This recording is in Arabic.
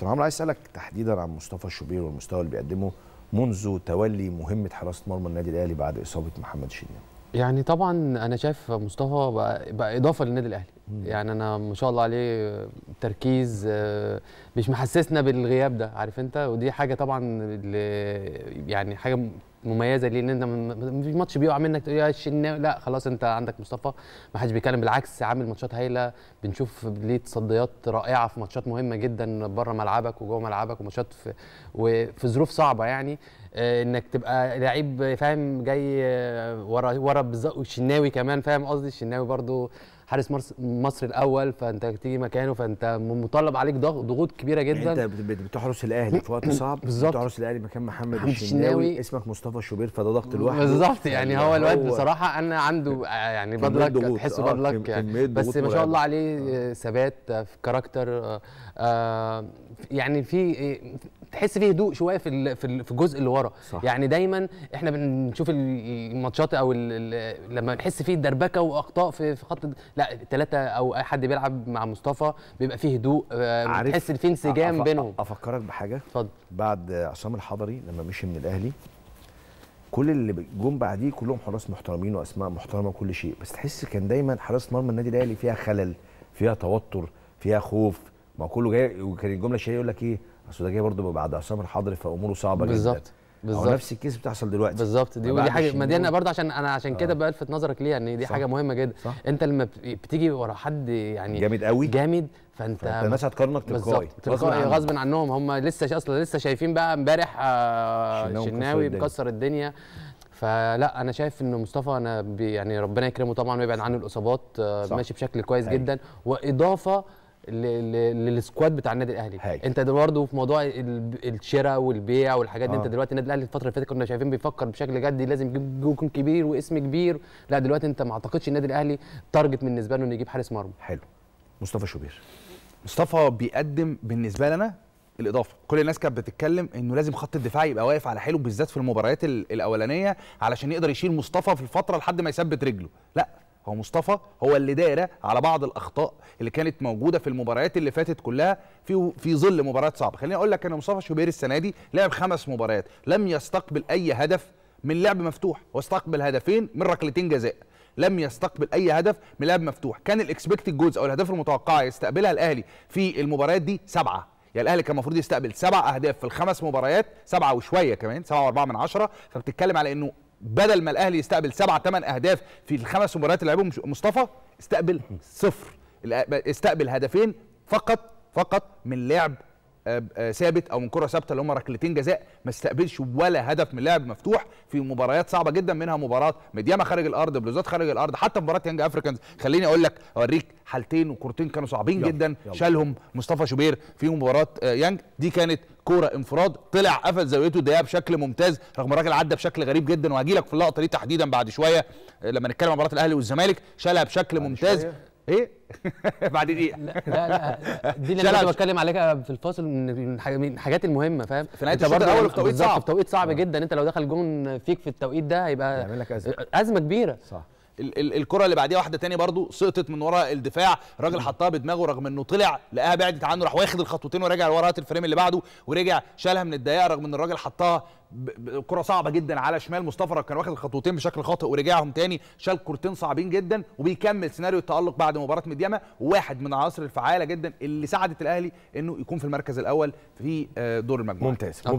كابتن عمرو عايز اسالك تحديدا عن مصطفى الشوبير والمستوى اللي بيقدمه منذ تولي مهمه حراسه مرمى النادي الاهلي بعد اصابه محمد شنيدة يعني طبعا انا شايف مصطفى بقى, بقى اضافه للنادي الاهلي يعني انا ما شاء الله عليه تركيز آه، مش محسسنا بالغياب ده عارف انت ودي حاجه طبعا يعني حاجه مميزه ليه ان انت مفيش ماتش بيقع منك تقول يا الشناوي لا خلاص انت عندك مصطفى ما حدش بيتكلم بالعكس عامل ماتشات هايله بنشوف ليه تصديات رائعه في ماتشات مهمه جدا بره ملعبك وجوه ملعبك وماتشات في وفي ظروف صعبه يعني آه، انك تبقى لعيب فاهم جاي آه، ورا ورا بالظبط والشناوي كمان فاهم قصدي الشناوي برضو حارس مصر الاول فانت تيجي مكانه فانت مطلب عليك ضغوط كبيره يعني جدا انت بتحرس الاهلي في وقت صعب بالظبط بتحرس الاهلي مكان محمد الشناوي اسمك مصطفى مصطفى شوبير فده ضغط لوحده بالظبط يعني هو الواد بصراحه انا عنده آه، يعني باد لك تحسه باد آه، لك يعني بس ما شاء الله عليه آه. ثبات في كاركتر آه يعني في تحس فيه هدوء شويه في في الجزء اللي ورا صح. يعني دايما احنا بنشوف الماتشات او لما نحس فيه دربكه واخطاء في خط لا ثلاثه او اي حد بيلعب مع مصطفى بيبقى فيه هدوء تحس ان في انسجام بينهم افكرك بحاجه اتفضل بعد عصام الحضري لما مشي من الاهلي كل اللي جم بعديه كلهم حراس محترمين واسماء محترمه وكل شيء بس تحس كان دايما حراس مرمى النادي الاهلي فيها خلل فيها توتر فيها خوف ما كله جاي وكان الجمله الشهيره يقول لك ايه اصل ده جاي برضه بعد عصام الحضري فاموره صعبه بالزبط. جدا بالظبط بالظبط او نفس الكيس بتحصل دلوقتي بالظبط دي ودي حاجه ما دي انا برضه عشان انا عشان آه. كده بلفت نظرك ليها ان دي صح. حاجه مهمه جدا صح. انت لما بتيجي ورا حد يعني جامد قوي جامد فانت الناس هتقارنك تلقائي تلقائي غصب عنهم هم لسه اصلا لسه شايفين بقى امبارح آه شناوي مكسر الدنيا فلا انا شايف ان مصطفى انا يعني ربنا يكرمه طبعا ويبعد عنه الاصابات آه، ماشي بشكل كويس أي. أيوه. جدا واضافه للسكواد بتاع النادي الاهلي هاي. انت برضه في موضوع الشراء والبيع والحاجات دي آه. انت دلوقتي النادي الاهلي الفتره اللي فاتت كنا شايفين بيفكر بشكل جدي لازم يجيب جون كبير واسم كبير لا دلوقتي انت ما اعتقدش النادي الاهلي تارجت بالنسبه له انه يجيب حارس مرمى حلو مصطفى شوبير مصطفى بيقدم بالنسبه لنا الاضافه كل الناس كانت بتتكلم انه لازم خط الدفاع يبقى واقف على حيله بالذات في المباريات الاولانيه علشان يقدر يشيل مصطفى في الفتره لحد ما يثبت رجله لا هو مصطفى هو اللي دايره على بعض الاخطاء اللي كانت موجوده في المباريات اللي فاتت كلها في في ظل مباريات صعبه خليني اقول لك ان مصطفى شوبير السنه دي لعب خمس مباريات لم يستقبل اي هدف من لعب مفتوح واستقبل هدفين من ركلتين جزاء لم يستقبل اي هدف من لعب مفتوح كان الاكسبكتد جولز او الاهداف المتوقعه يستقبلها الاهلي في المباريات دي سبعه يعني الاهلي كان المفروض يستقبل سبع اهداف في الخمس مباريات سبعه وشويه كمان سبعه واربعه من عشره فبتتكلم على انه بدل ما الاهلي يستقبل سبعة ثمان اهداف في الخمس مباريات اللي لعبهم مصطفى استقبل صفر استقبل هدفين فقط فقط من لعب آه، آه، ثابت او من كره ثابته اللي هم ركلتين جزاء ما استقبلش ولا هدف من لعب مفتوح في مباريات صعبه جدا منها مباراه مدياما خارج الارض بلوزات خارج الارض حتى مباراه يانج افريكانز خليني اقول لك اوريك حالتين وكورتين كانوا صعبين يلا جدا يلا شالهم مصطفى شوبير في مباراه آه، يانج دي كانت كوره انفراد طلع قفل زاويته ده بشكل ممتاز رغم الراجل عدى بشكل غريب جدا وهجي لك في اللقطه دي تحديدا بعد شويه لما نتكلم عن مباراه الاهلي والزمالك شالها بشكل ممتاز شوية. ايه بعد دقيقه لا لا دي اللي انا بتكلم عليها في الفاصل من الحاجات المهمه فاهم في نهايه الشوط الاول في توقيت صعب في توقيت صعب آه. جدا انت لو دخل جون فيك في التوقيت ده هيبقى يعمل لك ازمه ازمه كبيره صح الكره اللي بعديها واحده تانية برضو سقطت من ورا الدفاع الراجل حطها بدماغه رغم انه طلع لقاها بعدت عنه راح واخد الخطوتين وراجع لورا الفريم اللي بعده ورجع شالها من الدقيقه رغم ان الراجل حطها كره صعبه جدا على شمال مصطفى كان واخد الخطوتين بشكل خاطئ ورجعهم تاني شال كورتين صعبين جدا وبيكمل سيناريو التالق بعد مباراه ميدياما واحد من العناصر الفعاله جدا اللي ساعدت الاهلي انه يكون في المركز الاول في آه، دور المجموعه ممتاز